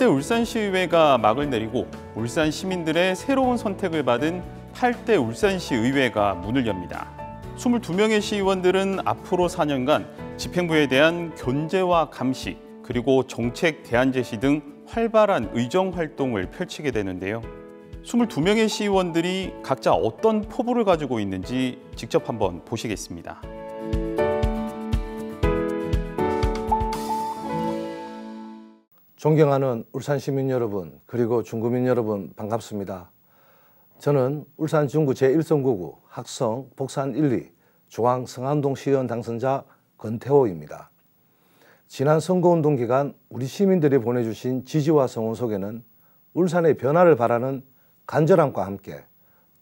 8대 울산시의회가 막을 내리고 울산 시민들의 새로운 선택을 받은 8대 울산시의회가 문을 엽니다. 22명의 시의원들은 앞으로 4년간 집행부에 대한 견제와 감시, 그리고 정책 대안 제시 등 활발한 의정 활동을 펼치게 되는데요. 22명의 시의원들이 각자 어떤 포부를 가지고 있는지 직접 한번 보시겠습니다. 존경하는 울산 시민 여러분 그리고 중구민 여러분 반갑습니다. 저는 울산 중구 제1선구구 학성 복산 1, 2 중앙 성안동 시의원 당선자 권태호입니다. 지난 선거운동 기간 우리 시민들이 보내주신 지지와 성원 속에는 울산의 변화를 바라는 간절함과 함께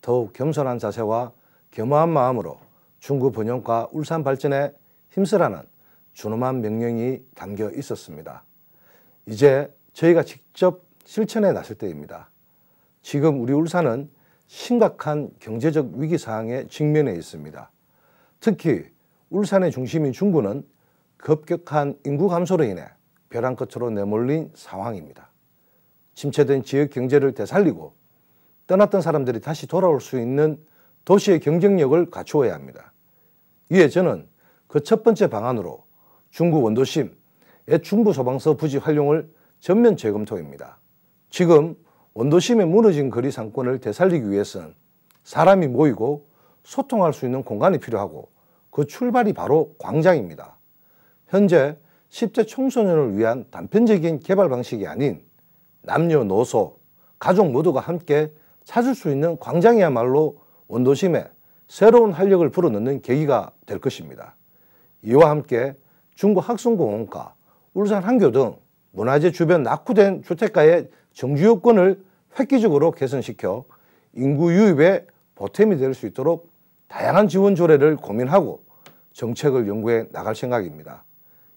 더욱 겸손한 자세와 겸허한 마음으로 중구 번영과 울산 발전에 힘쓰라는 준엄한 명령이 담겨 있었습니다. 이제 저희가 직접 실천해 나설 때입니다. 지금 우리 울산은 심각한 경제적 위기 상황에 직면해 있습니다. 특히 울산의 중심인 중구는 급격한 인구 감소로 인해 벼랑 끝으로 내몰린 상황입니다. 침체된 지역 경제를 되살리고 떠났던 사람들이 다시 돌아올 수 있는 도시의 경쟁력을 갖추어야 합니다. 이에 저는 그 첫 번째 방안으로 중구 원도심 옛 중부 소방서 부지 활용을 전면 재검토입니다. 지금 원도심에 무너진 거리 상권을 되살리기 위해서는 사람이 모이고 소통할 수 있는 공간이 필요하고 그 출발이 바로 광장입니다. 현재 10대 청소년을 위한 단편적인 개발 방식이 아닌 남녀노소, 가족 모두가 함께 찾을 수 있는 광장이야말로 원도심에 새로운 활력을 불어넣는 계기가 될 것입니다. 이와 함께 중국 학성공원과 울산 한교 등 문화재 주변 낙후된 주택가의 정주 요건을 획기적으로 개선시켜 인구 유입에 보탬이 될 수 있도록 다양한 지원 조례를 고민하고 정책을 연구해 나갈 생각입니다.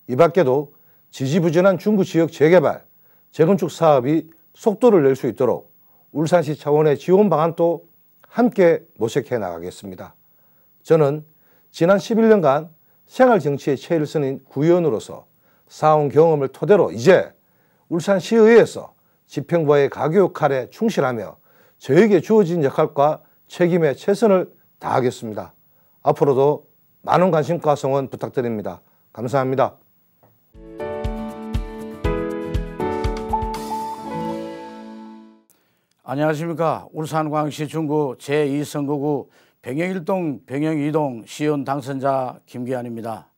이 밖에도 지지부진한 중구 지역 재개발, 재건축 사업이 속도를 낼 수 있도록 울산시 차원의 지원 방안도 함께 모색해 나가겠습니다. 저는 지난 11년간 생활정치의 최일선인 구의원으로서 쌓아 경험을 토대로 이제 울산시의회에서 집행부의 가교 역할에 충실하며 저에게 주어진 역할과 책임에 최선을 다하겠습니다. 앞으로도 많은 관심과 성원 부탁드립니다. 감사합니다. 안녕하십니까. 울산광시 중구 제2선거구 병영1동 병영이동 시의원 당선자 김기환입니다.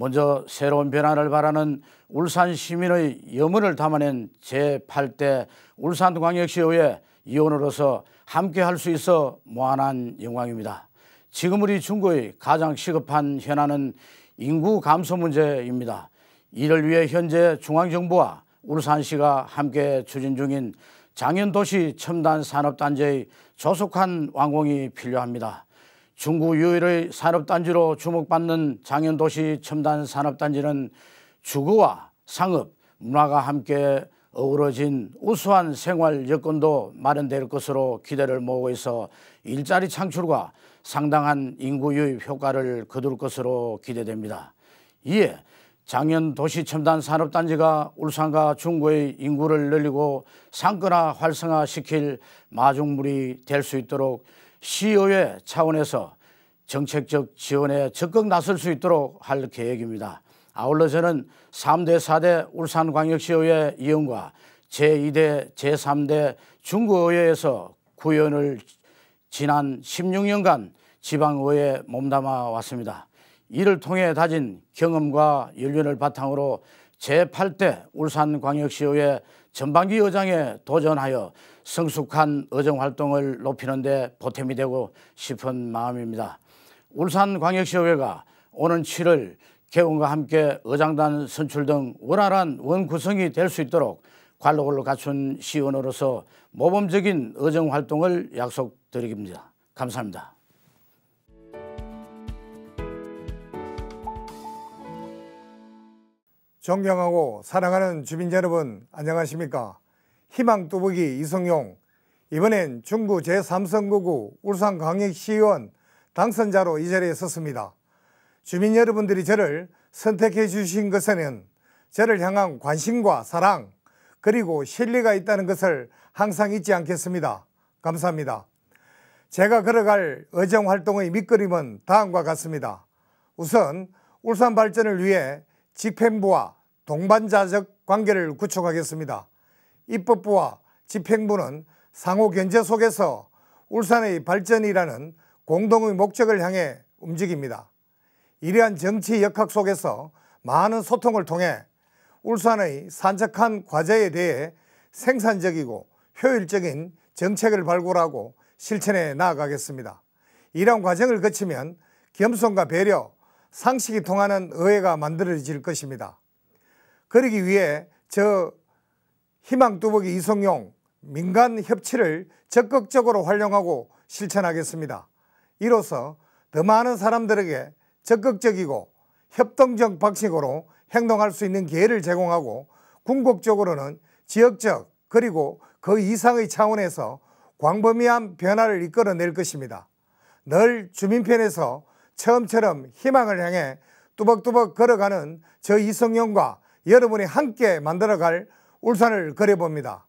먼저 새로운 변화를 바라는 울산 시민의 염원을 담아낸 제8대 울산광역시의회 이원으로서 함께 할 수 있어 무한한 영광입니다. 지금 우리 중구의 가장 시급한 현안은 인구 감소 문제입니다. 이를 위해 현재 중앙정부와 울산시가 함께 추진 중인 장현도시 첨단 산업단지의 조속한 완공이 필요합니다. 중국 유일의 산업단지로 주목받는 장현도시 첨단 산업단지는 주거와 상업, 문화가 함께 어우러진 우수한 생활 여건도 마련될 것으로 기대를 모으고 있어 일자리 창출과 상당한 인구 유입 효과를 거둘 것으로 기대됩니다. 이에 작년 도시 첨단 산업단지가 울산과 중구의 인구를 늘리고 상권화 활성화시킬 마중물이 될 수 있도록 시의회 차원에서 정책적 지원에 적극 나설 수 있도록 할 계획입니다. 아울러 저는 3대 4대 울산광역시의회 이용과 제2대 제3대 중구의회에서 구현을 지난 16년간 지방의회에 몸담아 왔습니다. 이를 통해 다진 경험과 연륜을 바탕으로 제8대 울산광역시의회 전반기 의장에 도전하여 성숙한 의정활동을 높이는 데 보탬이 되고 싶은 마음입니다. 울산광역시의회가 오는 7월 개원과 함께 의장단 선출 등 원활한 원구성이 될 수 있도록 관록을 갖춘 시원으로서 모범적인 의정 활동을 약속드립니다. 감사합니다. 존경하고 사랑하는 주민 여러분 안녕하십니까 희망뚜벅이 이성용 이번엔 중구 제3선거구 울산광역시의원 당선자로 이 자리에 섰습니다. 주민 여러분들이 저를 선택해 주신 것에는 저를 향한 관심과 사랑 그리고 신뢰가 있다는 것을 항상 잊지 않겠습니다. 감사합니다. 제가 걸어갈 의정활동의 밑그림은 다음과 같습니다. 우선 울산 발전을 위해 집행부와 동반자적 관계를 구축하겠습니다. 입법부와 집행부는 상호 견제 속에서 울산의 발전이라는 공동의 목적을 향해 움직입니다. 이러한 정치 역학 속에서 많은 소통을 통해 울산의 산적한 과제에 대해 생산적이고 효율적인 정책을 발굴하고 실천해 나아가겠습니다. 이런 과정을 거치면 겸손과 배려, 상식이 통하는 의회가 만들어질 것입니다. 그러기 위해 저 희망뚜벅이 이성용 민간 협치를 적극적으로 활용하고 실천하겠습니다. 이로써 더 많은 사람들에게 적극적이고 협동적 방식으로 행동할 수 있는 기회를 제공하고 궁극적으로는 지역적 그리고 그 이상의 차원에서 광범위한 변화를 이끌어낼 것입니다. 늘 주민 편에서 처음처럼 희망을 향해 뚜벅뚜벅 걸어가는 저 이성용과 여러분이 함께 만들어갈 울산을 그려봅니다.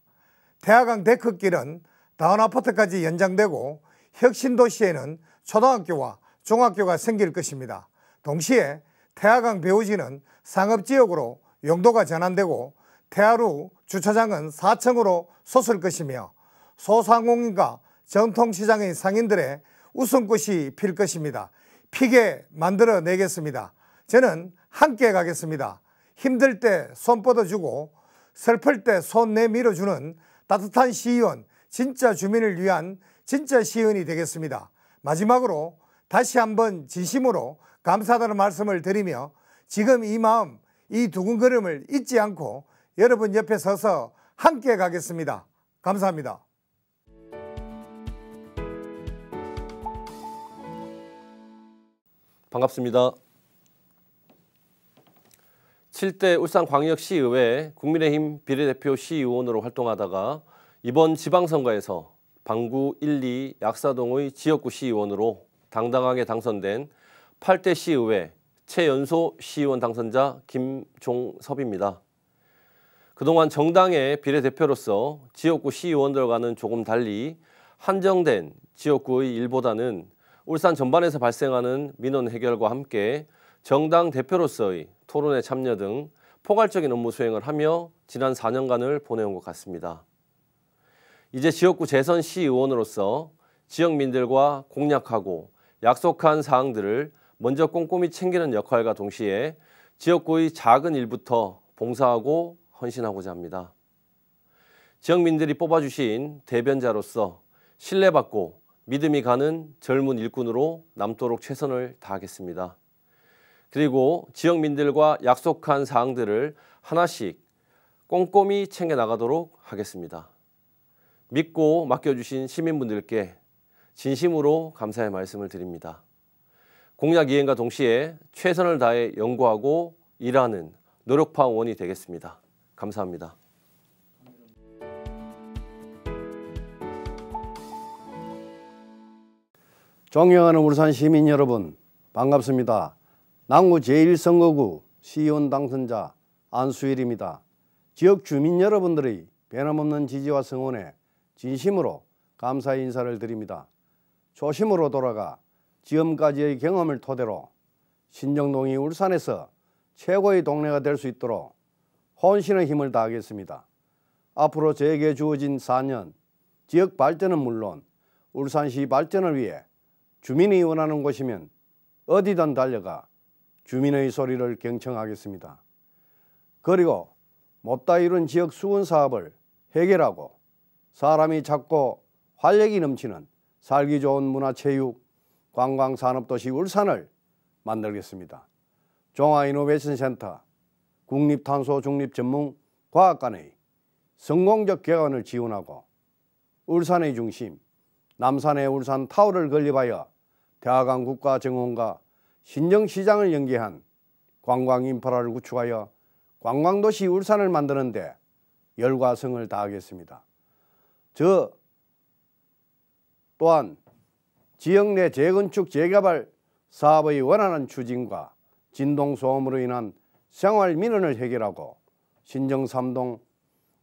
태화강 데크길은 다운아파트까지 연장되고 혁신도시에는 초등학교와 중학교가 생길 것입니다. 동시에 태화강 배우지는 상업지역으로 용도가 전환되고 태화루 주차장은 4층으로 솟을 것이며 소상공인과 전통시장의 상인들의 웃음꽃이 필 것입니다. 피게 만들어내겠습니다. 저는 함께 가겠습니다. 힘들 때 손 뻗어주고 슬플 때 손 내밀어주는 따뜻한 시의원, 진짜 주민을 위한 진짜 시의원이 되겠습니다. 마지막으로 다시 한번 진심으로 감사하다는 말씀을 드리며 지금 이 마음, 이 두근거림을 잊지 않고 여러분 옆에 서서 함께 가겠습니다. 감사합니다. 반갑습니다. 7대 울산광역시의회 국민의힘 비례대표 시의원으로 활동하다가 이번 지방선거에서 방구 1, 2 약사동의 지역구 시의원으로 당당하게 당선된 8대 시의회 최연소 시의원 당선자 김종섭입니다. 그동안 정당의 비례대표로서 지역구 시의원들과는 조금 달리 한정된 지역구의 일보다는 울산 전반에서 발생하는 민원 해결과 함께 정당 대표로서의 토론회 참여 등 포괄적인 업무 수행을 하며 지난 4년간을 보내온 것 같습니다. 이제 지역구 재선 시의원으로서 지역민들과 공약하고 약속한 사항들을 먼저 꼼꼼히 챙기는 역할과 동시에 지역구의 작은 일부터 봉사하고 헌신하고자 합니다. 지역민들이 뽑아주신 대변자로서 신뢰받고 믿음이 가는 젊은 일꾼으로 남도록 최선을 다하겠습니다. 그리고 지역민들과 약속한 사항들을 하나씩 꼼꼼히 챙겨나가도록 하겠습니다. 믿고 맡겨주신 시민분들께 진심으로 감사의 말씀을 드립니다. 공약 이행과 동시에 최선을 다해 연구하고 일하는 노력파 의원이 되겠습니다. 감사합니다. 존경하는 울산 시민 여러분 반갑습니다. 남구 제1선거구 시의원 당선자 안수일입니다. 지역 주민 여러분들의 변함없는 지지와 성원에 진심으로 감사의 인사를 드립니다. 초심으로 돌아가 지금까지의 경험을 토대로 신정동이 울산에서 최고의 동네가 될 수 있도록 헌신의 힘을 다하겠습니다. 앞으로 저에게 주어진 4년 지역 발전은 물론 울산시 발전을 위해 주민이 원하는 곳이면 어디든 달려가 주민의 소리를 경청하겠습니다. 그리고 못다 이룬 지역 수군 사업을 해결하고 사람이 작고 활력이 넘치는 살기 좋은 문화체육 관광산업도시 울산을 만들겠습니다. 종합이노베이션센터 국립탄소중립전문과학관의 성공적 개관을 지원하고 울산의 중심 남산의 울산 타워를 건립하여 대화강 국가정원과 신정시장을 연계한 관광인프라를 구축하여 관광도시 울산을 만드는 데 열과성을 다하겠습니다. 저 또한 지역 내 재건축 재개발 사업의 원활한 추진과 진동소음으로 인한 생활 민원을 해결하고 신정 3동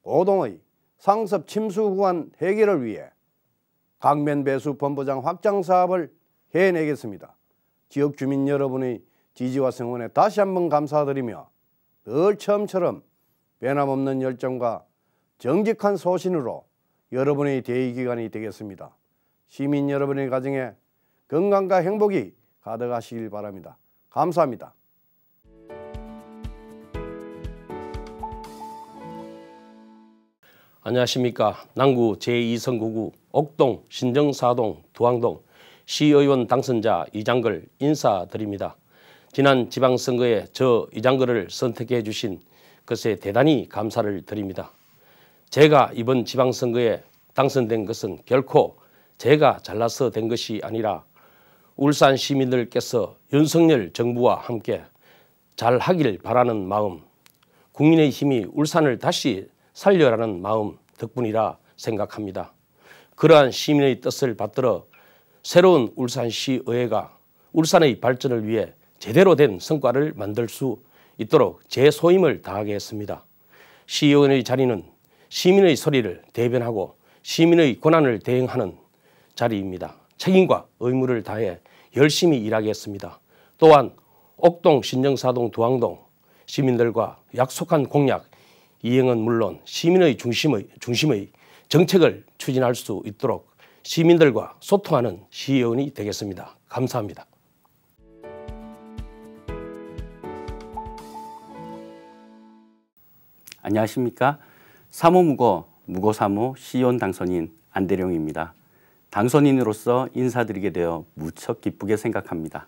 5동의 상습 침수 구간 해결을 위해 강변 배수 범부장 확장 사업을 해내겠습니다. 지역 주민 여러분의 지지와 성원에 다시 한번 감사드리며 늘 처음처럼 변함없는 열정과 정직한 소신으로 여러분의 대의기관이 되겠습니다. 시민 여러분의 가정에 건강과 행복이 가득하시길 바랍니다. 감사합니다. 안녕하십니까. 남구 제2선거구 옥동, 신정사동, 두항동 시의원 당선자 이장글 인사드립니다. 지난 지방선거에 저 이장글을 선택해 주신 것에 대단히 감사를 드립니다. 제가 이번 지방선거에 당선된 것은 결코 제가 잘나서 된 것이 아니라 울산 시민들께서 윤석열 정부와 함께 잘하길 바라는 마음, 국민의 힘이 울산을 다시 살려라는 마음 덕분이라 생각합니다. 그러한 시민의 뜻을 받들어 새로운 울산시의회가 울산의 발전을 위해 제대로 된 성과를 만들 수 있도록 제 소임을 다하겠습니다. 시의원의 자리는 시민의 소리를 대변하고 시민의 권한을 대행하는 자리입니다. 책임과 의무를 다해 열심히 일하겠습니다. 또한 옥동, 신정사동, 두항동 시민들과 약속한 공약 이행은 물론 시민의 중심의, 중심의 정책을 추진할 수 있도록 시민들과 소통하는 시의원이 되겠습니다. 감사합니다. 안녕하십니까. 사모무거 무거사모 시의 당선인 안대룡입니다 당선인으로서 인사드리게 되어 무척 기쁘게 생각합니다.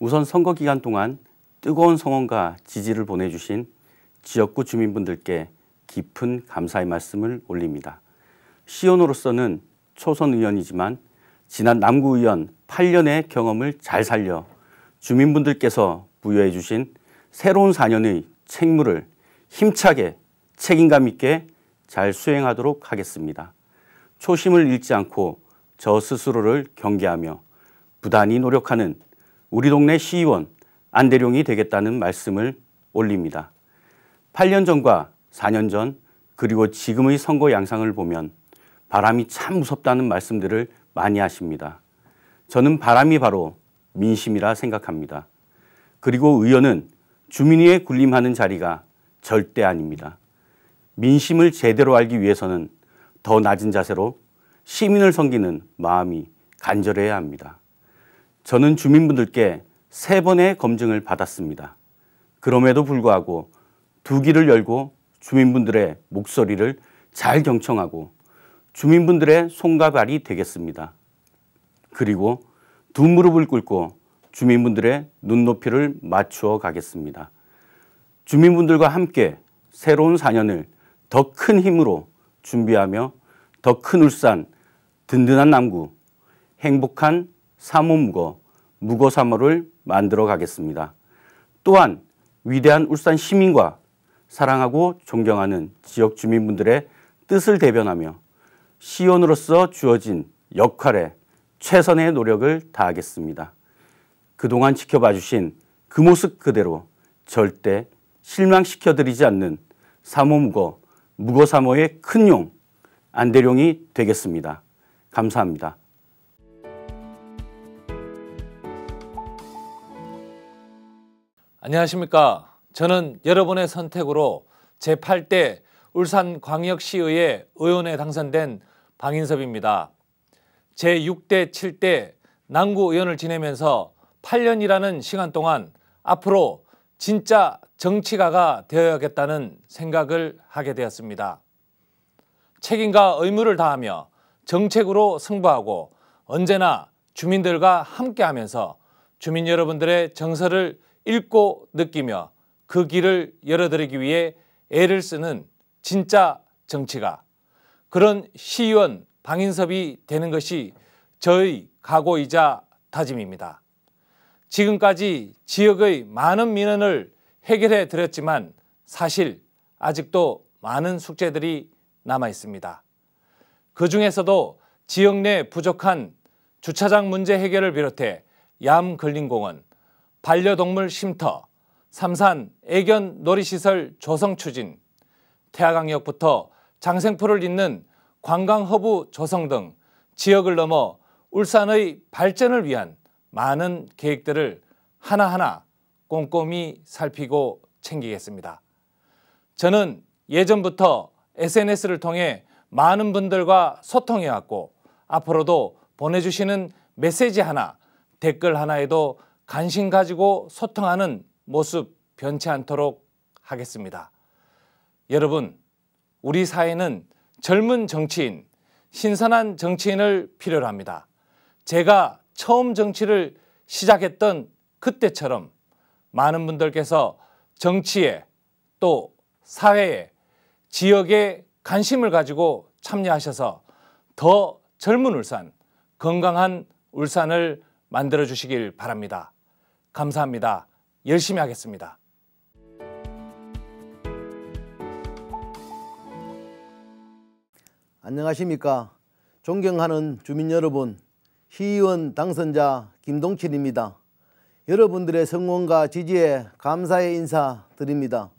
우선 선거 기간 동안 뜨거운 성원과 지지를 보내주신 지역구 주민분들께 깊은 감사의 말씀을 올립니다. 시의으로서는 초선 의원이지만 지난 남구 의원 8년의 경험을 잘 살려 주민분들께서 부여해 주신 새로운 4년의 책무를 힘차게 책임감 있게 잘 수행하도록 하겠습니다. 초심을 잃지 않고 저 스스로를 경계하며 부단히 노력하는 우리 동네 시의원 안대룡이 되겠다는 말씀을 올립니다. 8년 전과 4년 전 그리고 지금의 선거 양상을 보면 바람이 참 무섭다는 말씀들을 많이 하십니다. 저는 바람이 바로 민심이라 생각합니다. 그리고 의원은 주민위에 군림하는 자리가 절대 아닙니다. 민심을 제대로 알기 위해서는 더 낮은 자세로 시민을 섬기는 마음이 간절해야 합니다. 저는 주민분들께 세 번의 검증을 받았습니다. 그럼에도 불구하고 두 귀를 열고 주민분들의 목소리를 잘 경청하고 주민분들의 손과 발이 되겠습니다. 그리고 두 무릎을 꿇고 주민분들의 눈높이를 맞추어 가겠습니다. 주민분들과 함께 새로운 4년을 더큰 힘으로 준비하며 더 큰 울산, 든든한 남구, 행복한 사모무거, 무거사모를 만들어 가겠습니다. 또한 위대한 울산 시민과 사랑하고 존경하는 지역 주민분들의 뜻을 대변하며 시온으로서 주어진 역할에 최선의 노력을 다하겠습니다. 그동안 지켜봐 주신 그 모습 그대로 절대 실망시켜드리지 않는 사모무거 무거사모의 큰 용, 안대룡이 되겠습니다. 감사합니다. 안녕하십니까. 저는 여러분의 선택으로 제8대 울산광역시의회 의원에 당선된 방인섭입니다. 제6대, 7대 남구 의원을 지내면서 8년이라는 시간 동안 앞으로 진짜 정치가가 되어야겠다는 생각을 하게 되었습니다. 책임과 의무를 다하며 정책으로 승부하고 언제나 주민들과 함께하면서 주민 여러분들의 정서를 읽고 느끼며 그 길을 열어드리기 위해 애를 쓰는 진짜 정치가 그런 시의원 방인섭이 되는 것이 저의 각오이자 다짐입니다. 지금까지 지역의 많은 민원을 해결해 드렸지만 사실 아직도 많은 숙제들이 남아 있습니다. 그 중에서도 지역 내 부족한 주차장 문제 해결을 비롯해 얌 근린공원, 반려동물 쉼터, 삼산 애견 놀이시설 조성 추진, 태화강역부터 장생포를 잇는 관광허브 조성 등 지역을 넘어 울산의 발전을 위한 많은 계획들을 하나하나 꼼꼼히 살피고 챙기겠습니다. 저는 예전부터 SNS를 통해 많은 분들과 소통해왔고 앞으로도 보내주시는 메시지 하나, 댓글 하나에도 관심 가지고 소통하는 모습 변치 않도록 하겠습니다. 여러분, 우리 사회는 젊은 정치인, 신선한 정치인을 필요로 합니다. 제가 처음 정치를 시작했던 그때처럼 많은 분들께서 정치에 또 사회에 지역에 관심을 가지고 참여하셔서 더 젊은 울산, 건강한 울산을 만들어 주시길 바랍니다. 감사합니다. 열심히 하겠습니다. 안녕하십니까. 존경하는 주민 여러분, 시의원 당선자 김동철입니다. 여러분들의 성원과 지지에 감사의 인사 드립니다.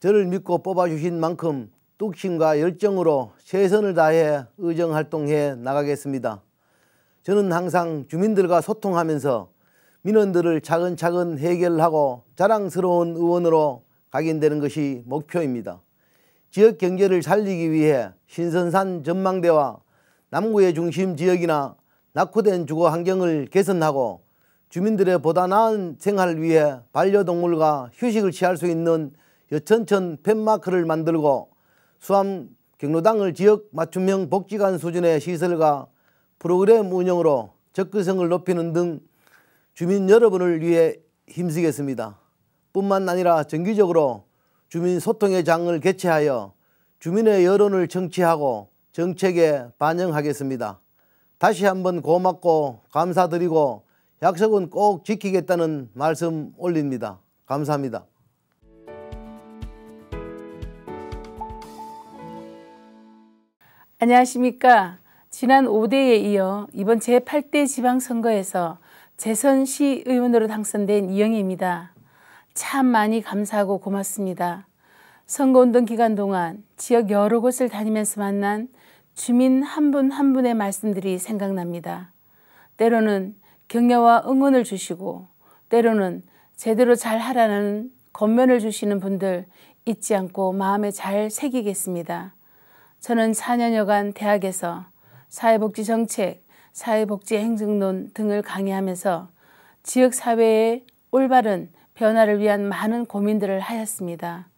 저를 믿고 뽑아주신 만큼 뚝심과 열정으로 최선을 다해 의정활동해 나가겠습니다. 저는 항상 주민들과 소통하면서 민원들을 차근차근 해결하고 자랑스러운 의원으로 각인되는 것이 목표입니다. 지역 경제를 살리기 위해 신선산 전망대와 남구의 중심 지역이나 낙후된 주거 환경을 개선하고 주민들의 보다 나은 생활을 위해 반려동물과 휴식을 취할 수 있는 여천천 펜마크를 만들고 수암 경로당을 지역 맞춤형 복지관 수준의 시설과 프로그램 운영으로 접근성을 높이는 등 주민 여러분을 위해 힘쓰겠습니다. 뿐만 아니라 정기적으로 주민 소통의 장을 개최하여 주민의 여론을 청취하고 정책에 반영하겠습니다. 다시 한번 고맙고 감사드리고 약속은 꼭 지키겠다는 말씀 올립니다. 감사합니다. 안녕하십니까. 지난 5대에 이어 이번 제8대 지방선거에서 재선시 의원으로 당선된 이영희입니다. 참 많이 감사하고 고맙습니다. 선거운동 기간 동안 지역 여러 곳을 다니면서 만난 주민 한 분한 한 분의 말씀들이 생각납니다. 때로는 격려와 응원을 주시고 때로는 제대로 잘 하라는 권면을 주시는 분들 잊지 않고 마음에 잘 새기겠습니다. 저는 4년여간 대학에서 사회복지 정책, 사회복지 행정론 등을 강의하면서 지역사회의 올바른 변화를 위한 많은 고민들을 하였습니다.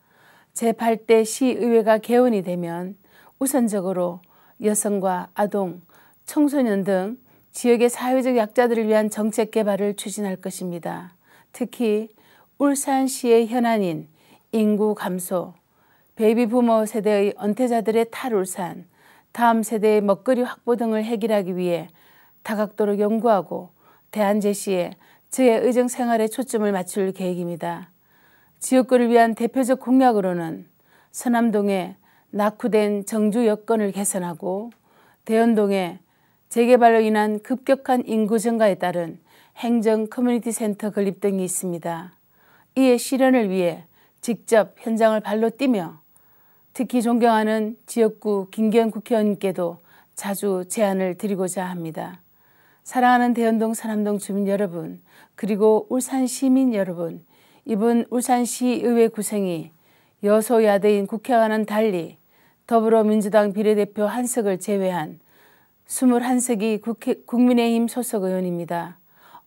제8대 시의회가 개원이 되면 우선적으로 여성과 아동, 청소년 등 지역의 사회적 약자들을 위한 정책 개발을 추진할 것입니다. 특히 울산시의 현안인 인구 감소, 베이비 부모 세대의 은퇴자들의 탈울산, 다음 세대의 먹거리 확보 등을 해결하기 위해 다각도로 연구하고 대안 제시에 저의 의정 생활에 초점을 맞출 계획입니다. 지역구를 위한 대표적 공약으로는 서남동에 낙후된 정주 여건을 개선하고 대연동의 재개발로 인한 급격한 인구 증가에 따른 행정 커뮤니티 센터 건립 등이 있습니다. 이에 실현을 위해 직접 현장을 발로 뛰며 특히 존경하는 지역구 김기현 국회의원께도 자주 제안을 드리고자 합니다. 사랑하는 대연동 사남동 주민 여러분 그리고 울산 시민 여러분 이번 울산시의회 구성이 여소야대인 국회와는 달리 더불어민주당 비례대표 한석을 제외한 21석이 국회, 국민의힘 소속 의원입니다.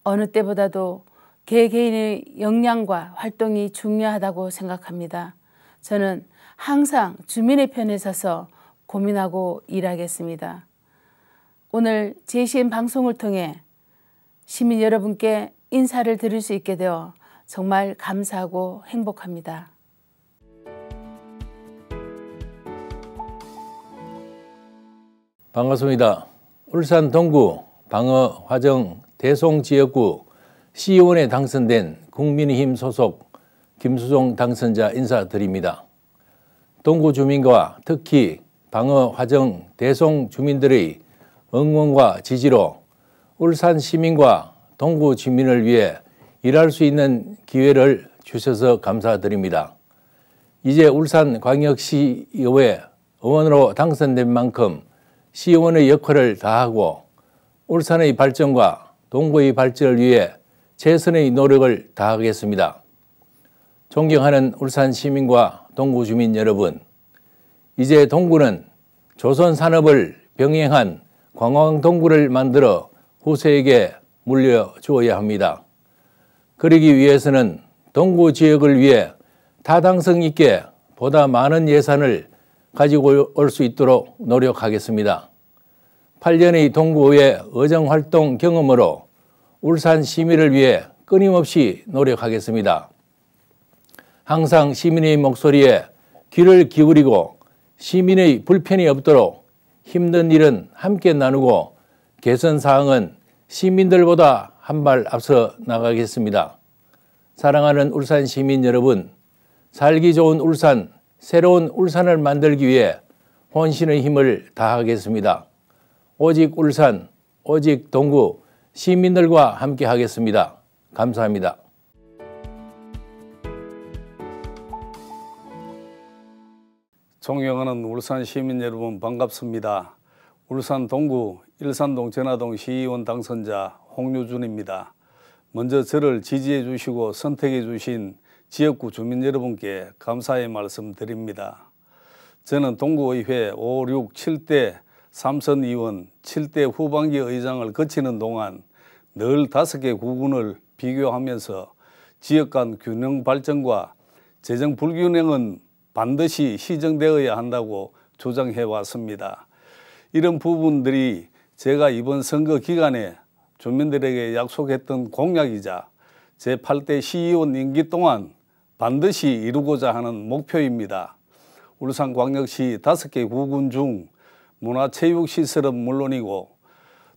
어느 때보다도 개개인의 역량과 활동이 중요하다고 생각합니다. 저는 항상 주민의 편에 서서 고민하고 일하겠습니다. 오늘 제시인 방송을 통해 시민 여러분께 인사를 드릴 수 있게 되어 정말 감사하고 행복합니다. 반갑습니다. 울산 동구 방어 화정 대송 지역구 시의원에 당선된 국민의힘 소속 김수종 당선자 인사드립니다. 동구 주민과 특히 방어 화정 대송 주민들의 응원과 지지로 울산 시민과 동구 주민을 위해 일할 수 있는 기회를 주셔서 감사드립니다. 이제 울산 광역시 의회 의원으로 당선된 만큼 시의원의 역할을 다하고 울산의 발전과 동구의 발전을 위해 최선의 노력을 다하겠습니다. 존경하는 울산 시민과 동구 주민 여러분, 이제 동구는 조선 산업을 병행한 관광 동구를 만들어 후세에게 물려주어야 합니다. 그러기 위해서는 동구 지역을 위해 타당성 있게 보다 많은 예산을 가지고 올 수 있도록 노력하겠습니다. 8년의 동구의 의정활동 경험으로 울산 시민을 위해 끊임없이 노력하겠습니다. 항상 시민의 목소리에 귀를 기울이고 시민의 불편이 없도록 힘든 일은 함께 나누고 개선 사항은 시민들보다 한 발 앞서 나가겠습니다. 사랑하는 울산 시민 여러분, 살기 좋은 울산 새로운 울산을 만들기 위해 혼신의 힘을 다하겠습니다. 오직 울산, 오직 동구 시민들과 함께 하겠습니다. 감사합니다. 존경하는 울산 시민 여러분 반갑습니다. 울산 동구 일산동 전화동 시의원 당선자 홍유준입니다. 먼저 저를 지지해 주시고 선택해 주신 지역구 주민 여러분께 감사의 말씀 드립니다. 저는 동구의회 5, 6, 7대 삼선 의원, 7대 후반기 의장을 거치는 동안 늘 다섯 개 구군을 비교하면서 지역 간 균형 발전과 재정 불균형은 반드시 시정되어야 한다고 조장해 왔습니다. 이런 부분들이 제가 이번 선거 기간에 주민들에게 약속했던 공약이자 제8대 시의원 임기 동안 반드시 이루고자 하는 목표입니다. 울산광역시 5개 구군 중 문화체육시설은 물론이고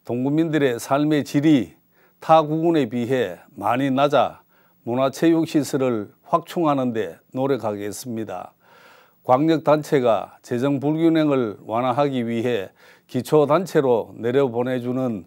동구민들의 삶의 질이 타 구군에 비해 많이 낮아 문화체육시설을 확충하는 데 노력하겠습니다. 광역단체가 재정 불균형을 완화하기 위해 기초단체로 내려보내주는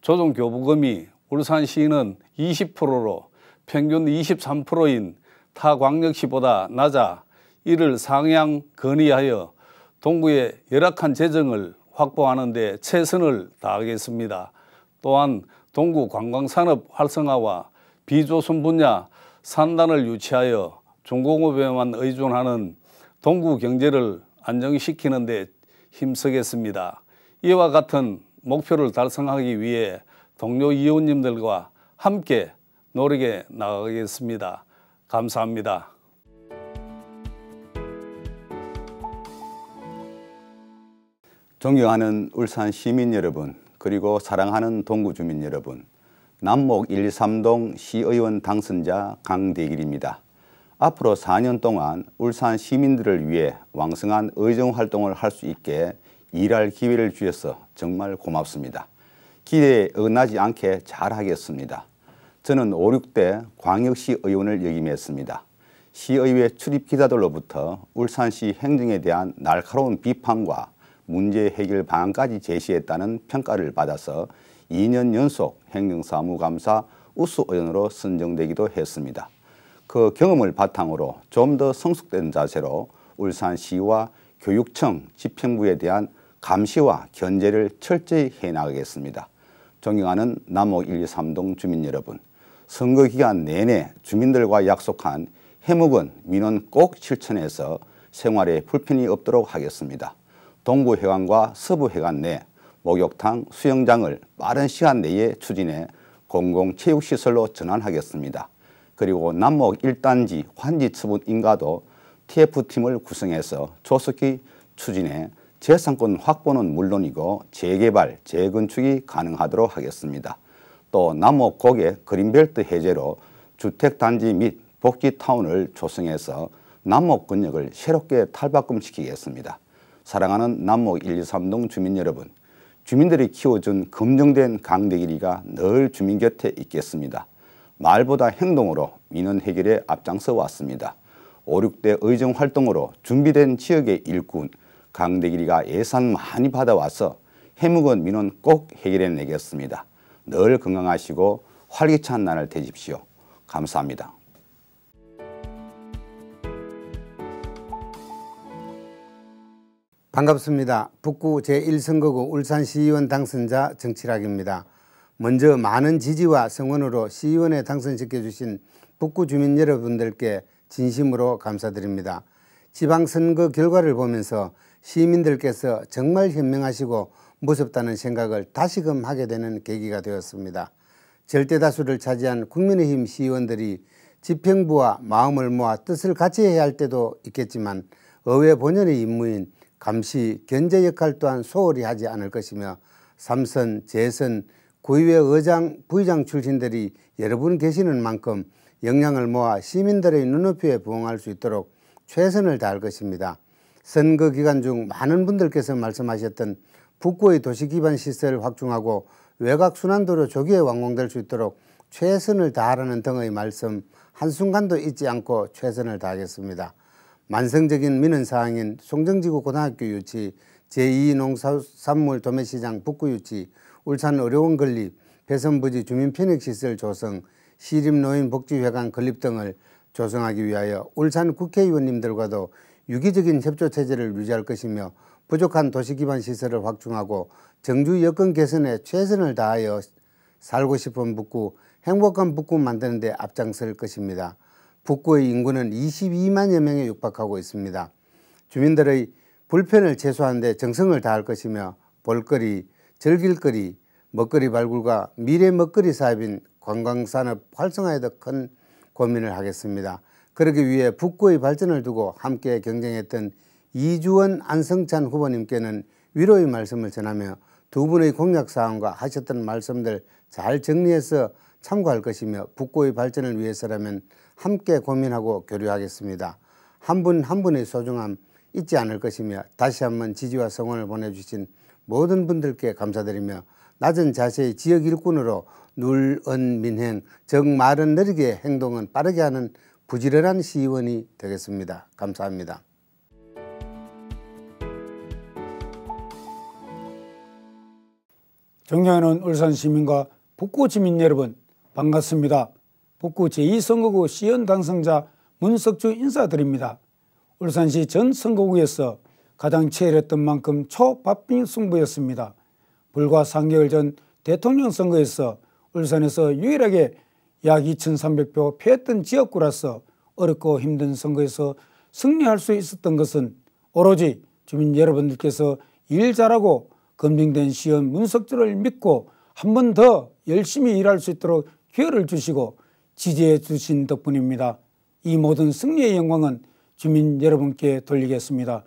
조정교부금이 울산시는 20%로 평균 23%인 타 광역시보다 낮아 이를 상향 건의하여 동구의 열악한 재정을 확보하는 데 최선을 다하겠습니다. 또한 동구 관광산업 활성화와 비조선 분야 산단을 유치하여 중공업에만 의존하는 동구 경제를 안정시키는 데 힘쓰겠습니다. 이와 같은 목표를 달성하기 위해 동료 이원님들과 함께 노력해 나가겠습니다. 감사합니다. 존경하는 울산 시민 여러분 그리고 사랑하는 동구주민 여러분 남목 1, 3동 시의원 당선자 강대길입니다. 앞으로 4년 동안 울산 시민들을 위해 왕성한 의정활동을 할 수 있게 일할 기회를 주셔서 정말 고맙습니다. 기대에 어긋나지 않게 잘하겠습니다. 저는 5, 6대 광역시 의원을 역임했습니다. 시의회 출입 기자들로부터 울산시 행정에 대한 날카로운 비판과 문제 해결 방안까지 제시했다는 평가를 받아서 2년 연속 행정사무감사 우수 의원으로 선정되기도 했습니다. 그 경험을 바탕으로 좀 더 성숙된 자세로 울산시와 교육청 집행부에 대한 감시와 견제를 철저히 해나가겠습니다. 존경하는 남옥 1, 2, 3동 주민 여러분. 선거 기간 내내 주민들과 약속한 해묵은 민원 꼭 실천해서 생활에 불편이 없도록 하겠습니다. 동부 해관과 서부 해관 내 목욕탕, 수영장을 빠른 시간 내에 추진해 공공체육시설로 전환하겠습니다. 그리고 남목 1단지 환지처분 인가도 TF팀을 구성해서 조속히 추진해 재산권 확보는 물론이고 재개발, 재건축이 가능하도록 하겠습니다. 또 남옥곡의 그린벨트 해제로 주택단지 및 복지타운을 조성해서 남옥근역을 새롭게 탈바꿈시키겠습니다. 사랑하는 남옥 1, 2, 3동 주민 여러분, 주민들이 키워준 검증된 강대길이가 늘 주민 곁에 있겠습니다. 말보다 행동으로 민원 해결에 앞장서 왔습니다. 5, 6대 의정 활동으로 준비된 지역의 일꾼, 강대길이가 예산 많이 받아와서 해묵은 민원 꼭 해결해내겠습니다. 늘 건강하시고 활기찬 날을 되십시오. 감사합니다. 반갑습니다. 북구 제1선거구 울산시의원 당선자 정치락입니다. 먼저 많은 지지와 성원으로 시의원에 당선시켜주신 북구 주민 여러분들께 진심으로 감사드립니다. 지방선거 결과를 보면서 시민들께서 정말 현명하시고 무섭다는 생각을 다시금 하게 되는 계기가 되었습니다. 절대다수를 차지한 국민의힘 시의원들이 집행부와 마음을 모아 뜻을 같이 해야 할 때도 있겠지만 의회 본연의 임무인 감시, 견제 역할 또한 소홀히 하지 않을 것이며 삼선, 재선, 구의회 의장, 부의장 출신들이 여러 분 계시는 만큼 역량을 모아 시민들의 눈높이에 부응할 수 있도록 최선을 다할 것입니다. 선거 기간 중 많은 분들께서 말씀하셨던 북구의 도시 기반 시설을 확충하고 외곽 순환도로 조기에 완공될 수 있도록 최선을 다하라는 등의 말씀 한순간도 잊지 않고 최선을 다하겠습니다. 만성적인 민원사항인 송정지구 고등학교 유치, 제2농산물 도매시장 북구 유치, 울산 의료원 건립, 배선부지 주민편익시설 조성, 시립노인복지회관 건립 등을 조성하기 위하여 울산 국회의원님들과도 유기적인 협조체제를 유지할 것이며 부족한 도시기반 시설을 확충하고 정주 여건 개선에 최선을 다하여 살고 싶은 북구, 행복한 북구 만드는 데 앞장설 것입니다. 북구의 인구는 22만여 명에 육박하고 있습니다. 주민들의 불편을 최소화하는 데 정성을 다할 것이며 볼거리, 즐길거리, 먹거리 발굴과 미래 먹거리 사업인 관광산업 활성화에도 큰 고민을 하겠습니다. 그러기 위해 북구의 발전을 두고 함께 경쟁했던 이주원 안성찬 후보님께는 위로의 말씀을 전하며 두 분의 공약사항과 하셨던 말씀들 잘 정리해서 참고할 것이며 북고의 발전을 위해서라면 함께 고민하고 교류하겠습니다. 한 분한 한 분의 소중함 잊지 않을 것이며 다시 한번 지지와 성원을 보내주신 모든 분들께 감사드리며 낮은 자세의 지역 일꾼으로 눌은 민행 정말은 느리게 행동은 빠르게 하는 부지런한 시의원이 되겠습니다. 감사합니다. 존경하는 울산 시민과 북구 지민 여러분 반갑습니다. 북구 제2선거구 시연 당선자 문석주 인사드립니다. 울산시 전 선거구에서 가장 치열했던 만큼 초바쁜 승부였습니다. 불과 3개월 전 대통령 선거에서 울산에서 유일하게 약 2,300표 패했던 지역구라서 어렵고 힘든 선거에서 승리할 수 있었던 것은 오로지 주민 여러분들께서 일 잘하고 검증된 시험 문석들을 믿고 한 번 더 열심히 일할 수 있도록 기회를 주시고 지지해 주신 덕분입니다. 이 모든 승리의 영광은 주민 여러분께 돌리겠습니다.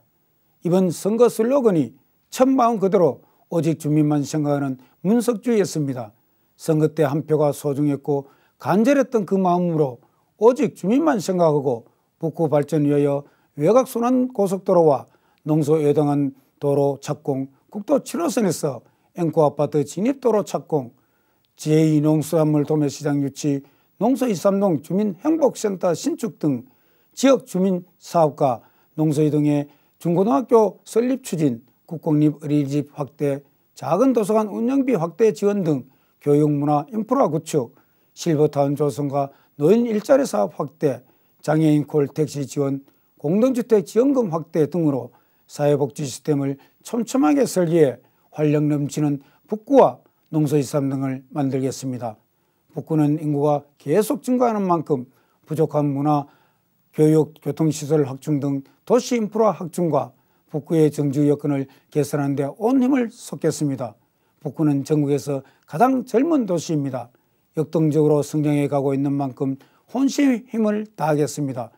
이번 선거 슬로건이 첫 마음 그대로 오직 주민만 생각하는 문석주였습니다. 선거 때 한 표가 소중했고 간절했던 그 마음으로 오직 주민만 생각하고 북구 발전 위하여 외곽순환 고속도로와 농소 예동한 도로 착공 국도 7호선에서 앵코 아파트 진입도로 착공, 제2농수산물 도매시장 유치, 농서 23동 주민행복센터 신축 등 지역 주민 사업과 농서 2동의 중고등학교 설립 추진, 국공립 어린이집 확대, 작은 도서관 운영비 확대 지원 등 교육 문화 인프라 구축, 실버타운 조성과 노인 일자리 사업 확대, 장애인 콜 택시 지원, 공동주택 지원금 확대 등으로 사회복지 시스템을 촘촘하게 설계해 활력 넘치는 북구와 농서이삼 등을 만들겠습니다. 북구는 인구가 계속 증가하는 만큼 부족한 문화, 교육, 교통시설 확충 등 도시 인프라 확충과 북구의 정주 여건을 개선하는 데 온 힘을 쏟겠습니다. 북구는 전국에서 가장 젊은 도시입니다. 역동적으로 성장해 가고 있는 만큼 혼신의 힘을 다하겠습니다.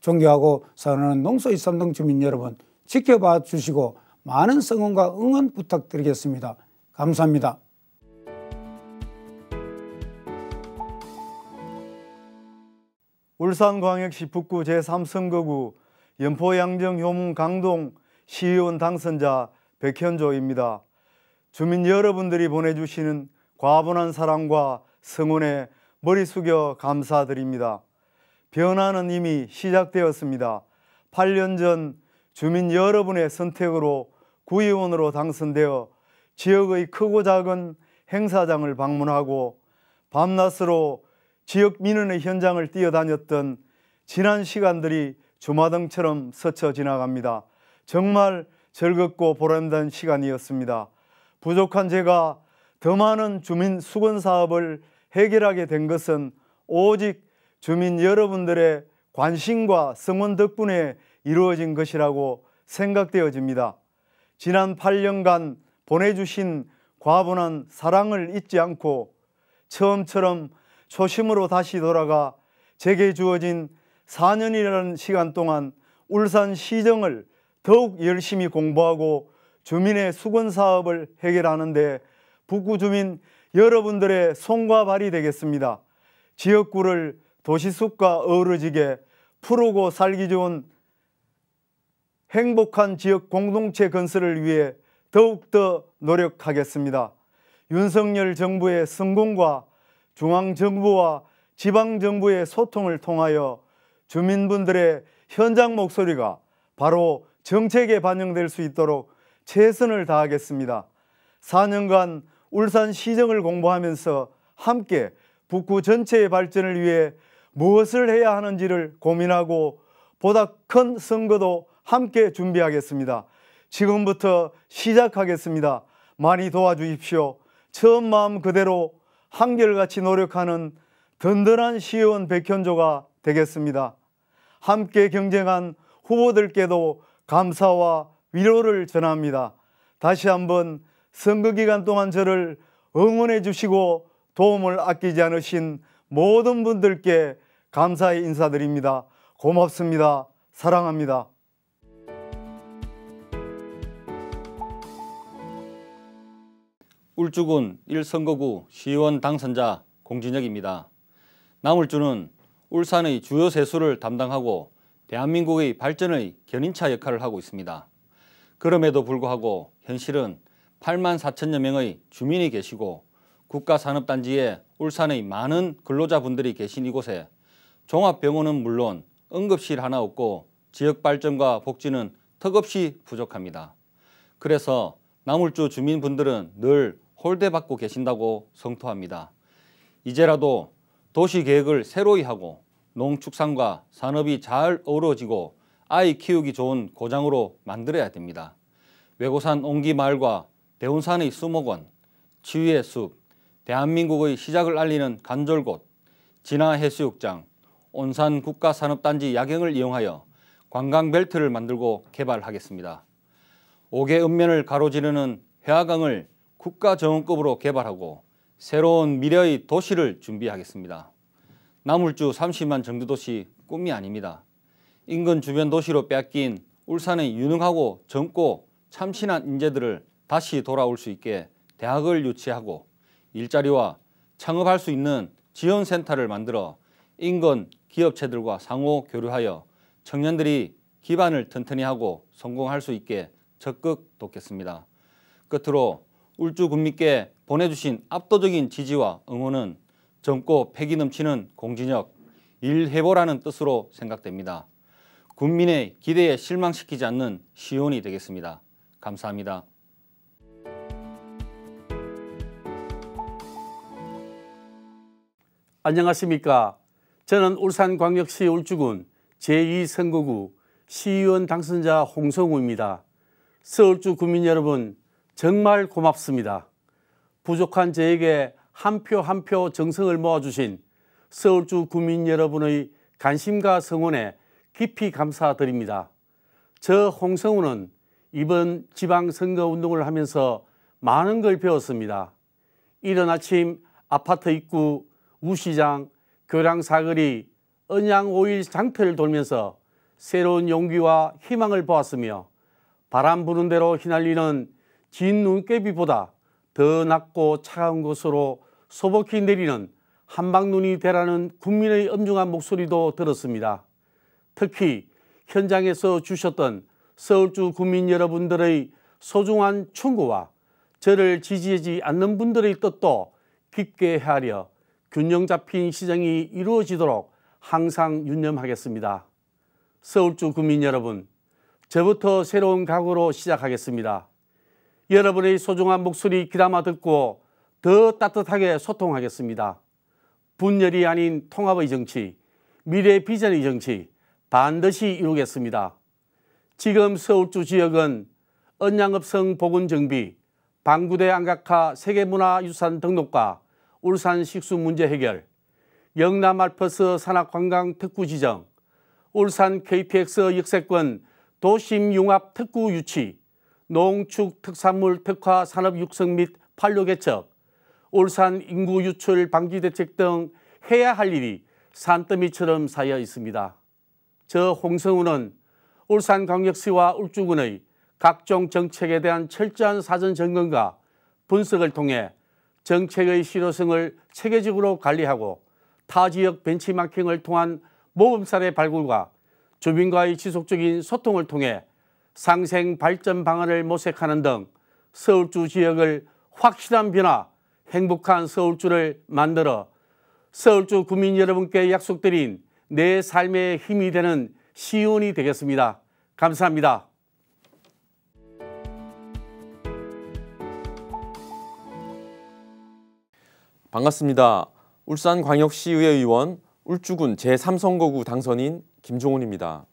존경하고 사랑하는 농소이삼동 주민 여러분 지켜봐 주시고 많은 성원과 응원 부탁드리겠습니다. 감사합니다. 울산광역시 북구 제3선거구 연포 양정 효문 강동 시의원 당선자 백현조입니다. 주민 여러분들이 보내주시는 과분한 사랑과 성원에 머리 숙여 감사드립니다. 변화는 이미 시작되었습니다. 8년 전 주민 여러분의 선택으로 구의원으로 당선되어 지역의 크고 작은 행사장을 방문하고 밤낮으로 지역 민원의 현장을 뛰어다녔던 지난 시간들이 주마등처럼 스쳐 지나갑니다. 정말 즐겁고 보람된 시간이었습니다. 부족한 제가 더 많은 주민 수건 사업을 해결하게 된 것은 오직 주민 여러분들의 관심과 성원 덕분에 이루어진 것이라고 생각되어집니다. 지난 8년간 보내주신 과분한 사랑을 잊지 않고 처음처럼 초심으로 다시 돌아가 제게 주어진 4년이라는 시간 동안 울산 시정을 더욱 열심히 공부하고 주민의 수건 사업을 해결하는 데 북구 주민 여러분들의 손과 발이 되겠습니다. 지역구를 도시숲과 어우러지게 푸르고 살기 좋은 행복한 지역 공동체 건설을 위해 더욱더 노력하겠습니다. 윤석열 정부의 성공과 중앙정부와 지방정부의 소통을 통하여 주민분들의 현장 목소리가 바로 정책에 반영될 수 있도록 최선을 다하겠습니다. 4년간 울산 시정을 공부하면서 함께 북구 전체의 발전을 위해 무엇을 해야 하는지를 고민하고 보다 큰 선거도 함께 준비하겠습니다. 지금부터 시작하겠습니다. 많이 도와주십시오. 처음 마음 그대로 한결같이 노력하는 든든한 시의원 백현조가 되겠습니다. 함께 경쟁한 후보들께도 감사와 위로를 전합니다. 다시 한번 선거 기간 동안 저를 응원해 주시고 도움을 아끼지 않으신 모든 분들께 감사의 인사드립니다. 고맙습니다. 사랑합니다. 울주군 1선거구 시의원 당선자 공진혁입니다. 남울주는 울산의 주요 세수를 담당하고 대한민국의 발전의 견인차 역할을 하고 있습니다. 그럼에도 불구하고 현실은 8만 4천여 명의 주민이 계시고 국가산업단지에 울산의 많은 근로자분들이 계신 이곳에 종합병원은 물론 응급실 하나 없고 지역 발전과 복지는 턱없이 부족합니다. 그래서 남울주 주민분들은 늘 홀대받고 계신다고 성토합니다. 이제라도 도시계획을 새로이 하고 농축산과 산업이 잘 어우러지고 아이 키우기 좋은 고장으로 만들어야 됩니다. 외고산 옹기마을과 대운산의 수목원, 치유의 숲, 대한민국의 시작을 알리는 간절곶, 진화해수욕장, 온산 국가산업단지 야경을 이용하여 관광벨트를 만들고 개발하겠습니다. 5개 읍면을 가로지르는 해화강을 국가 정원급으로 개발하고 새로운 미래의 도시를 준비하겠습니다. 남울주 30만 정도도시 꿈이 아닙니다. 인근 주변 도시로 빼앗긴 울산의 유능하고 젊고 참신한 인재들을 다시 돌아올 수 있게 대학을 유치하고 일자리와 창업할 수 있는 지원센터를 만들어 인근 기업체들과 상호 교류하여 청년들이 기반을 튼튼히 하고 성공할 수 있게 적극 돕겠습니다. 끝으로 울주 군민께 보내주신 압도적인 지지와 응원은 젊고 패기 넘치는 공진혁, 일해보라는 뜻으로 생각됩니다. 국민의 기대에 실망시키지 않는 시온이 되겠습니다. 감사합니다. 안녕하십니까. 저는 울산광역시 울주군 제2선거구 시의원 당선자 홍성우입니다. 서울주 군민 여러분 정말 고맙습니다. 부족한 저에게 한 표 한 표 정성을 모아주신 서울주 구민 여러분의 관심과 성원에 깊이 감사드립니다. 저 홍성우는 이번 지방선거운동을 하면서 많은 걸 배웠습니다. 이른 아침 아파트 입구, 우시장, 교량 사거리, 언양 5일 장터를 돌면서 새로운 용기와 희망을 보았으며 바람 부는 대로 휘날리는 긴 눈깨비보다 더 낮고 차가운 것으로 소복히 내리는 한방눈이 되라는 국민의 엄중한 목소리도 들었습니다. 특히 현장에서 주셨던 서울주 국민 여러분들의 소중한 충고와 저를 지지하지 않는 분들의 뜻도 깊게 헤아려 균형 잡힌 시장이 이루어지도록 항상 유념하겠습니다. 서울주 국민 여러분, 저부터 새로운 각오로 시작하겠습니다. 여러분의 소중한 목소리 귀담아 듣고 더 따뜻하게 소통하겠습니다. 분열이 아닌 통합의 정치, 미래 비전의 정치 반드시 이루겠습니다. 지금 서울주 지역은 언양읍성 보건정비, 방구대 안각화 세계문화유산 등록과 울산 식수 문제 해결, 영남 알프스 산악관광 특구 지정, 울산 KTX 역세권 도심 융합 특구 유치, 농축 특산물 특화 산업 육성 및 판로 개척, 울산 인구 유출 방지 대책 등 해야 할 일이 산더미처럼 쌓여 있습니다. 저 홍성우는 울산광역시와 울주군의 각종 정책에 대한 철저한 사전 점검과 분석을 통해 정책의 실효성을 체계적으로 관리하고 타 지역 벤치마킹을 통한 모범사례 발굴과 주민과의 지속적인 소통을 통해 상생 발전 방안을 모색하는 등 서울주 지역을 확실한 변화, 행복한 서울주를 만들어 서울주 국민 여러분께 약속드린 내 삶의 힘이 되는 시온이 되겠습니다. 감사합니다. 반갑습니다. 울산광역시의회 의원 울주군 제3선거구 당선인 김종훈입니다.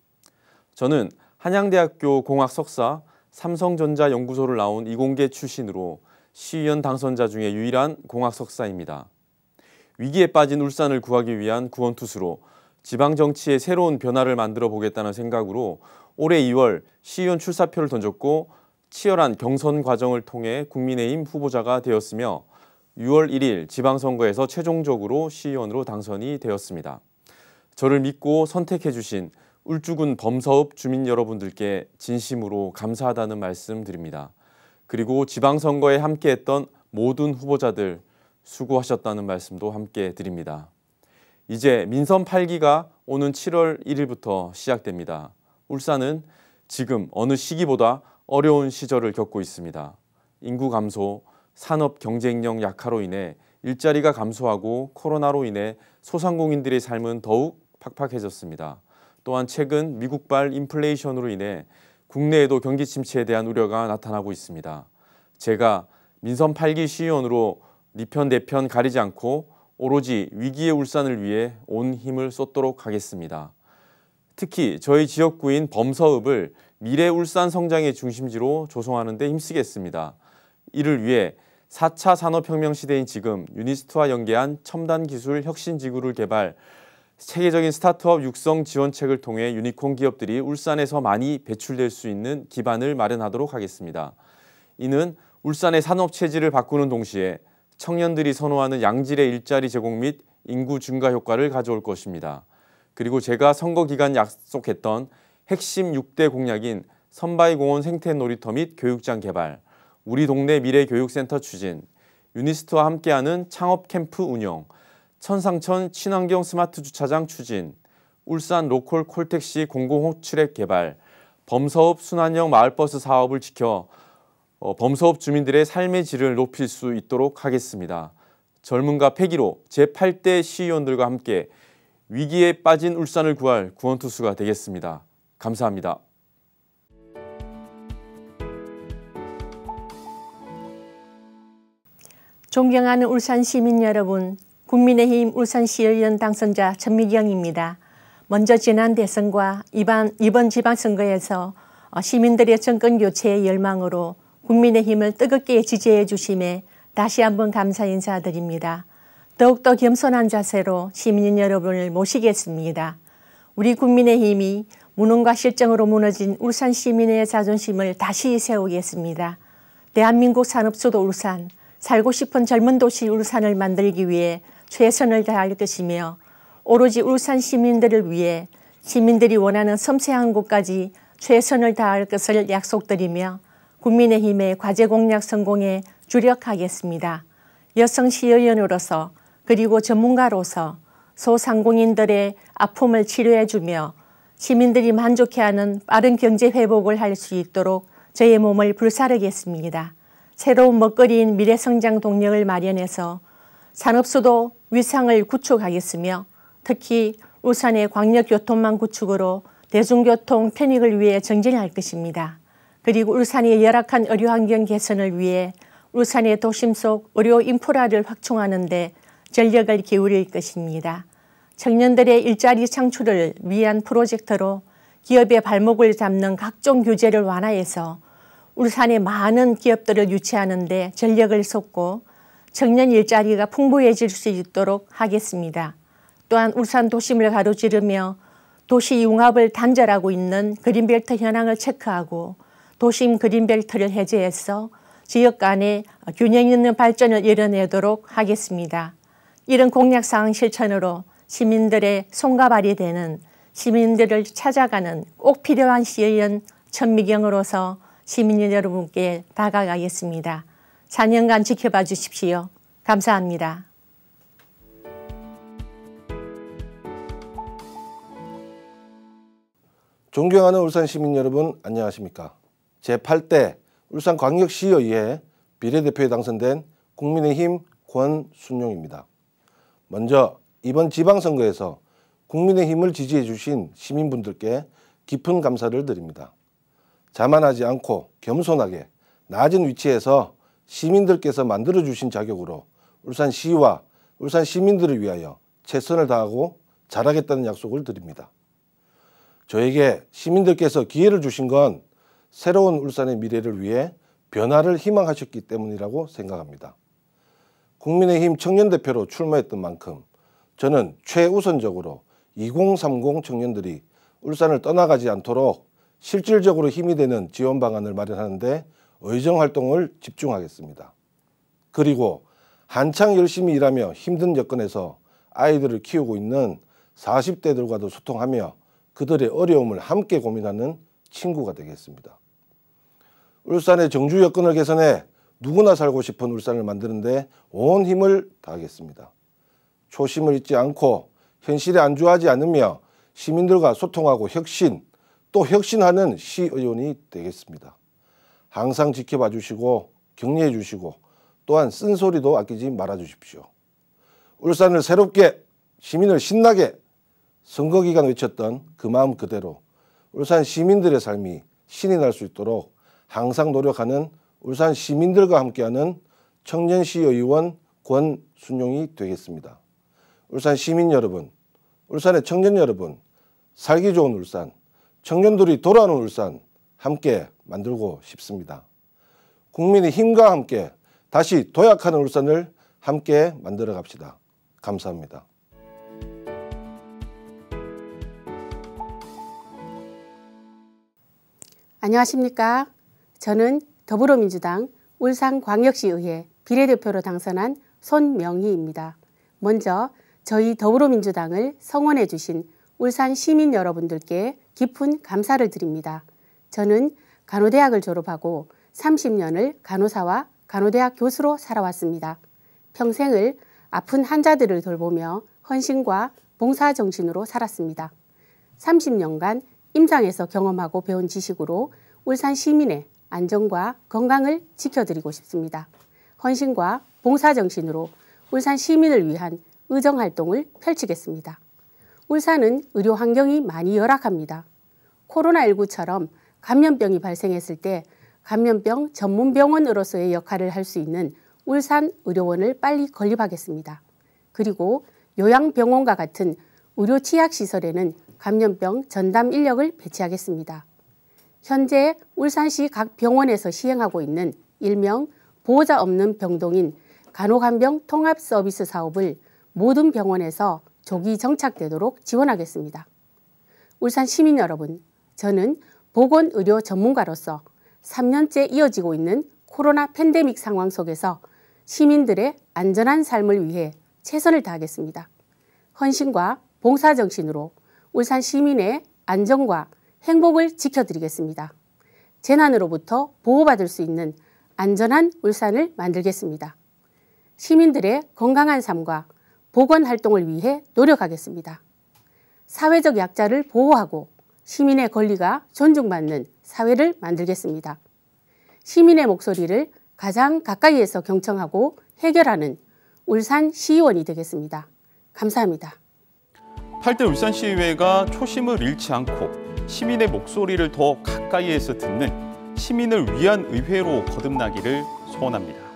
저는 한양대학교 공학 석사 삼성전자 연구소를 나온 이공계 출신으로 시의원 당선자 중에 유일한 공학 석사입니다. 위기에 빠진 울산을 구하기 위한 구원투수로 지방정치의 새로운 변화를 만들어 보겠다는 생각으로 올해 2월 시의원 출사표를 던졌고 치열한 경선 과정을 통해 국민의힘 후보자가 되었으며 6월 1일 지방선거에서 최종적으로 시의원으로 당선이 되었습니다. 저를 믿고 선택해 주신 울주군 범사읍 주민 여러분들께 진심으로 감사하다는 말씀 드립니다. 그리고 지방선거에 함께했던 모든 후보자들 수고하셨다는 말씀도 함께 드립니다. 이제 민선 8기가 오는 7월 1일부터 시작됩니다. 울산은 지금 어느 시기보다 어려운 시절을 겪고 있습니다. 인구 감소, 산업 경쟁력 약화로 인해 일자리가 감소하고 코로나로 인해 소상공인들의 삶은 더욱 팍팍해졌습니다. 또한 최근 미국발 인플레이션으로 인해 국내에도 경기 침체에 대한 우려가 나타나고 있습니다. 제가 민선 8기 시의원으로 니편 내편 가리지 않고 오로지 위기의 울산을 위해 온 힘을 쏟도록 하겠습니다. 특히 저희 지역구인 범서읍을 미래 울산 성장의 중심지로 조성하는 데 힘쓰겠습니다. 이를 위해 4차 산업혁명 시대인 지금 유니스트와 연계한 첨단 기술 혁신 지구를 개발 세계적인 스타트업 육성 지원책을 통해 유니콘 기업들이 울산에서 많이 배출될 수 있는 기반을 마련하도록 하겠습니다. 이는 울산의 산업 체질을 바꾸는 동시에 청년들이 선호하는 양질의 일자리 제공 및 인구 증가 효과를 가져올 것입니다. 그리고 제가 선거 기간 약속했던 핵심 6대 공약인 선바이공원 생태 놀이터 및 교육장 개발, 우리 동네 미래교육센터 추진, 유니스트와 함께하는 창업 캠프 운영, 천상천 친환경 스마트 주차장 추진, 울산 로컬 콜택시 공공호출액 개발, 범서업 순환형 마을버스 사업을 지켜 어, 범서업 주민들의 삶의 질을 높일 수 있도록 하겠습니다. 젊은가 패기로 제8대 시의원들과 함께 위기에 빠진 울산을 구할 구원투수가 되겠습니다. 감사합니다. 존경하는 울산 시민 여러분, 국민의힘 울산시 의원 당선자 전미경입니다. 먼저 지난 대선과 이번, 이번 지방선거에서 어, 시민들의 정권 교체의 열망으로 국민의힘을 뜨겁게 지지해 주심에 다시 한번 감사 인사드립니다. 더욱더 겸손한 자세로 시민 여러분을 모시겠습니다. 우리 국민의힘이 무능과 실정으로 무너진 울산 시민의 자존심을 다시 세우겠습니다. 대한민국 산업수도 울산, 살고 싶은 젊은 도시 울산을 만들기 위해 최선을 다할 것이며 오로지 울산 시민들을 위해 시민들이 원하는 섬세한 곳까지 최선을 다할 것을 약속드리며 국민의힘의 과제 공약 성공에 주력하겠습니다. 여성 시의원으로서 그리고 전문가로서 소상공인들의 아픔을 치료해주며 시민들이 만족해하는 빠른 경제 회복을 할 수 있도록 저의 몸을 불사르겠습니다. 새로운 먹거리인 미래성장 동력을 마련해서 산업수도 위상을 구축하겠으며 특히 울산의 광역교통망 구축으로 대중교통 편익을 위해 정진할 것입니다. 그리고 울산의 열악한 의료환경 개선을 위해 울산의 도심 속 의료 인프라를 확충하는 데 전력을 기울일 것입니다. 청년들의 일자리 창출을 위한 프로젝트로 기업의 발목을 잡는 각종 규제를 완화해서 울산의 많은 기업들을 유치하는 데 전력을 쏟고 청년 일자리가 풍부해질 수 있도록 하겠습니다. 또한 울산 도심을 가로지르며 도시 융합을 단절하고 있는 그린벨트 현황을 체크하고 도심 그린벨트를 해제해서 지역 간의 균형 있는 발전을 이뤄내도록 하겠습니다. 이런 공약사항 실천으로 시민들의 손과 발이 되는 시민들을 찾아가는 꼭 필요한 시의원 천미경으로서 시민 여러분께 다가가겠습니다. 4년간 지켜봐 주십시오. 감사합니다. 존경하는 울산 시민 여러분 안녕하십니까. 제8대 울산광역시의회 비례대표에 당선된 국민의힘 권순용입니다. 먼저 이번 지방선거에서 국민의힘을 지지해 주신 시민분들께 깊은 감사를 드립니다. 자만하지 않고 겸손하게 낮은 위치에서 시민들께서 만들어 주신 자격으로 울산시와 울산 시민들을 위하여 최선을 다하고 잘하겠다는 약속을 드립니다. 저에게 시민들께서 기회를 주신 건 새로운 울산의 미래를 위해 변화를 희망하셨기 때문이라고 생각합니다. 국민의힘 청년대표로 출마했던 만큼 저는 최우선적으로 2030 청년들이 울산을 떠나가지 않도록 실질적으로 힘이 되는 지원 방안을 마련하는데 의정 활동을 집중하겠습니다. 그리고 한창 열심히 일하며 힘든 여건에서 아이들을 키우고 있는 40대들과도 소통하며 그들의 어려움을 함께 고민하는 친구가 되겠습니다. 울산의 정주 여건을 개선해 누구나 살고 싶은 울산을 만드는데 온 힘을 다하겠습니다. 초심을 잊지 않고 현실에 안주하지 않으며 시민들과 소통하고 혁신, 또 혁신하는 시의원이 되겠습니다. 항상 지켜봐 주시고 격려해 주시고 또한 쓴소리도 아끼지 말아 주십시오. 울산을 새롭게 시민을 신나게 선거기간 외쳤던 그 마음 그대로 울산 시민들의 삶이 신이 날 수 있도록 항상 노력하는 울산 시민들과 함께하는 청년시 의원 권순용이 되겠습니다. 울산 시민 여러분, 울산의 청년 여러분, 살기 좋은 울산, 청년들이 돌아오는 울산 함께 만들고 싶습니다. 국민의 힘과 함께 다시 도약하는 울산을 함께 만들어 갑시다. 감사합니다. 안녕하십니까. 저는 더불어민주당 울산광역시의회 비례대표로 당선한 손명희입니다. 먼저 저희 더불어민주당을 성원해 주신 울산 시민 여러분들께 깊은 감사를 드립니다. 저는 간호대학을 졸업하고 30년을 간호사와 간호대학 교수로 살아왔습니다. 평생을 아픈 환자들을 돌보며 헌신과 봉사 정신으로 살았습니다. 30년간 임상에서 경험하고 배운 지식으로 울산 시민의 안전과 건강을 지켜드리고 싶습니다. 헌신과 봉사 정신으로 울산 시민을 위한 의정 활동을 펼치겠습니다. 울산은 의료 환경이 많이 열악합니다. 코로나19처럼 감염병이 발생했을 때 감염병 전문 병원으로서의 역할을 할 수 있는 울산 의료원을 빨리 건립하겠습니다. 그리고 요양병원과 같은 의료 취약 시설에는 감염병 전담 인력을 배치하겠습니다. 현재 울산시 각 병원에서 시행하고 있는 일명 보호자 없는 병동인 간호간병 통합 서비스 사업을 모든 병원에서 조기 정착되도록 지원하겠습니다. 울산 시민 여러분, 저는 보건의료 전문가로서 3년째 이어지고 있는 코로나 팬데믹 상황 속에서 시민들의 안전한 삶을 위해 최선을 다하겠습니다. 헌신과 봉사정신으로 울산 시민의 안전과 행복을 지켜드리겠습니다. 재난으로부터 보호받을 수 있는 안전한 울산을 만들겠습니다. 시민들의 건강한 삶과 보건 활동을 위해 노력하겠습니다. 사회적 약자를 보호하고 시민의 권리가 존중받는 사회를 만들겠습니다. 시민의 목소리를 가장 가까이에서 경청하고 해결하는 울산 시의원이 되겠습니다. 감사합니다. 8대 울산시의회가 초심을 잃지 않고 시민의 목소리를 더 가까이에서 듣는 시민을 위한 의회로 거듭나기를 소원합니다.